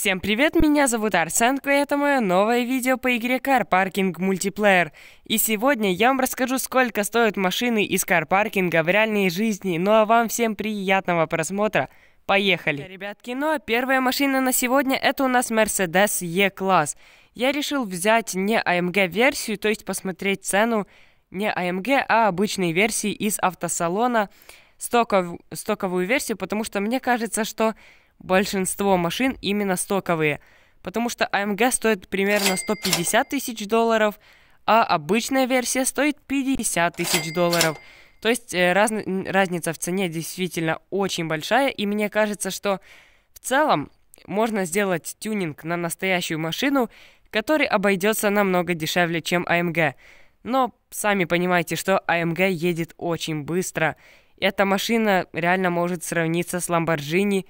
Всем привет, меня зовут Арсенко, и это мое новое видео по игре Car Parking Multiplayer. И сегодня я вам расскажу, сколько стоят машины из Car Parking в реальной жизни. Ну а вам всем приятного просмотра. Поехали! Ребятки, ну а первая машина на сегодня это у нас Mercedes E-класс. Я решил взять не AMG-версию, а то есть посмотреть цену не AMG, а, а обычной версии из автосалона, стоковую, стоковую версию, потому что мне кажется, что большинство машин именно стоковые, потому что AMG а стоит примерно 150 тысяч долларов, а обычная версия стоит 50 тысяч долларов. То есть э, раз, разница в цене действительно очень большая, и мне кажется, что в целом можно сделать тюнинг на настоящую машину, который обойдется намного дешевле, чем AMG. А Но сами понимаете, что AMG а едет очень быстро. Эта машина реально может сравниться с Lamborghini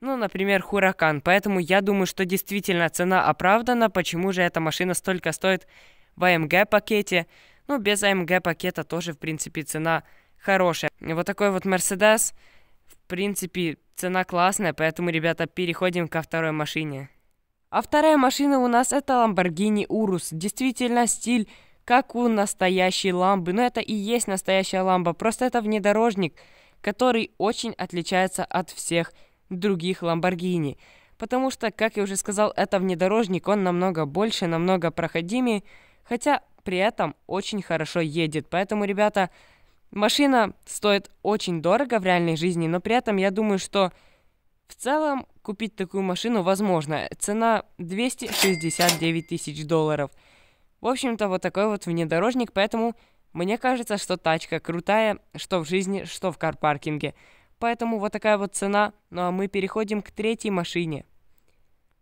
ну, например, Хуракан. Поэтому я думаю, что действительно цена оправдана. Почему же эта машина столько стоит в АМГ-пакете? Ну, без АМГ-пакета тоже, в принципе, цена хорошая. Вот такой вот Мерседес. В принципе, цена классная, поэтому, ребята, переходим ко второй машине. А вторая машина у нас это Lamborghini Urus. Действительно, стиль как у настоящей ламбы. Но ну, это и есть настоящая ламба, просто это внедорожник, который очень отличается от всех других ламборгини, потому что, как я уже сказал, это внедорожник, он намного больше, намного проходимее, хотя при этом очень хорошо едет. Поэтому, ребята, машина стоит очень дорого в реальной жизни, но при этом я думаю, что в целом купить такую машину возможно. Цена 269 тысяч долларов. В общем-то, вот такой вот внедорожник, поэтому мне кажется, что тачка крутая, что в жизни, что в карпаркинге. паркинге Поэтому вот такая вот цена. Ну а мы переходим к третьей машине.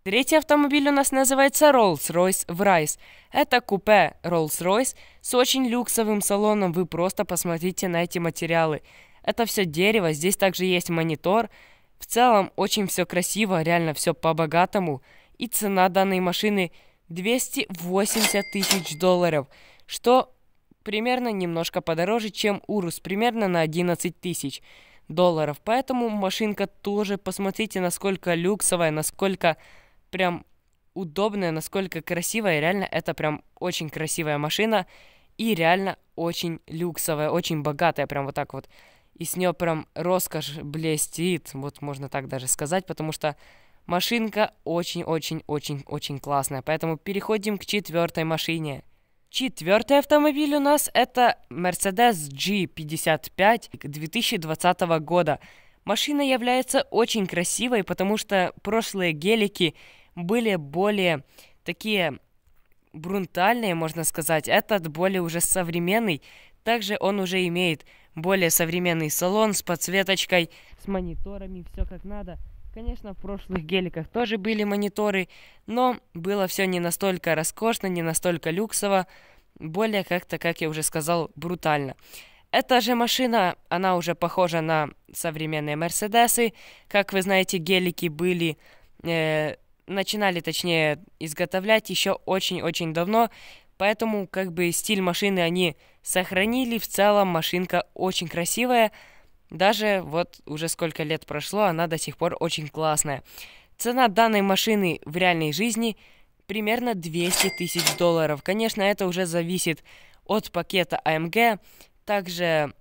Третий автомобиль у нас называется Rolls-Royce в Райс. Это купе Rolls-Royce с очень люксовым салоном. Вы просто посмотрите на эти материалы. Это все дерево, здесь также есть монитор. В целом очень все красиво, реально все по-богатому. И цена данной машины 280 тысяч долларов, что примерно немножко подороже, чем Урус, примерно на 11 тысяч долларов. Поэтому машинка тоже, посмотрите, насколько люксовая, насколько прям удобная, насколько красивая. Реально, это прям очень красивая машина. И реально очень люксовая, очень богатая, прям вот так вот. И с нее прям роскошь блестит, вот можно так даже сказать, потому что машинка очень-очень-очень-очень классная. Поэтому переходим к четвертой машине. Четвертый автомобиль у нас это Mercedes G55 2020 года. Машина является очень красивой, потому что прошлые гелики были более такие брунтальные, можно сказать. Этот более уже современный. Также он уже имеет более современный салон с подсветочкой, с мониторами, все как надо. Конечно, в прошлых геликах тоже были мониторы, но было все не настолько роскошно, не настолько люксово, более как-то, как я уже сказал, брутально. Эта же машина, она уже похожа на современные Мерседесы. Как вы знаете, гелики были, э, начинали, точнее, изготовлять еще очень-очень давно, поэтому как бы стиль машины они сохранили. В целом машинка очень красивая, даже вот уже сколько лет прошло, она до сих пор очень классная. Цена данной машины в реальной жизни примерно 200 тысяч долларов. Конечно, это уже зависит от пакета AMG. А Также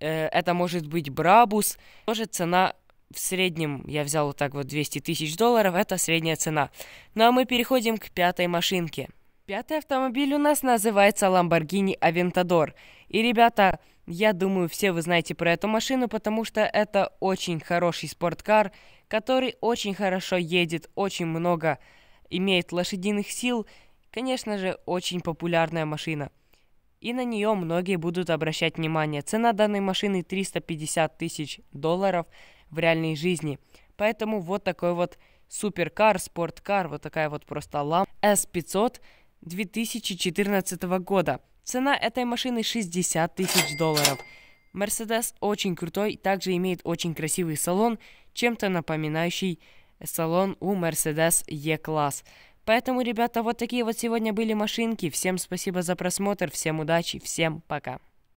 э, это может быть Брабус. Тоже цена в среднем, я взял вот так вот 200 тысяч долларов, это средняя цена. Ну а мы переходим к пятой машинке. Пятый автомобиль у нас называется Lamborghini Aventador. И, ребята, я думаю, все вы знаете про эту машину, потому что это очень хороший спорткар, который очень хорошо едет, очень много имеет лошадиных сил, конечно же, очень популярная машина. И на нее многие будут обращать внимание. Цена данной машины 350 тысяч долларов в реальной жизни. Поэтому вот такой вот суперкар, спорткар, вот такая вот просто лам S500 2014 года. Цена этой машины 60 тысяч долларов. Мерседес очень крутой, также имеет очень красивый салон, чем-то напоминающий салон у Mercedes E-класс. Поэтому, ребята, вот такие вот сегодня были машинки. Всем спасибо за просмотр, всем удачи, всем пока.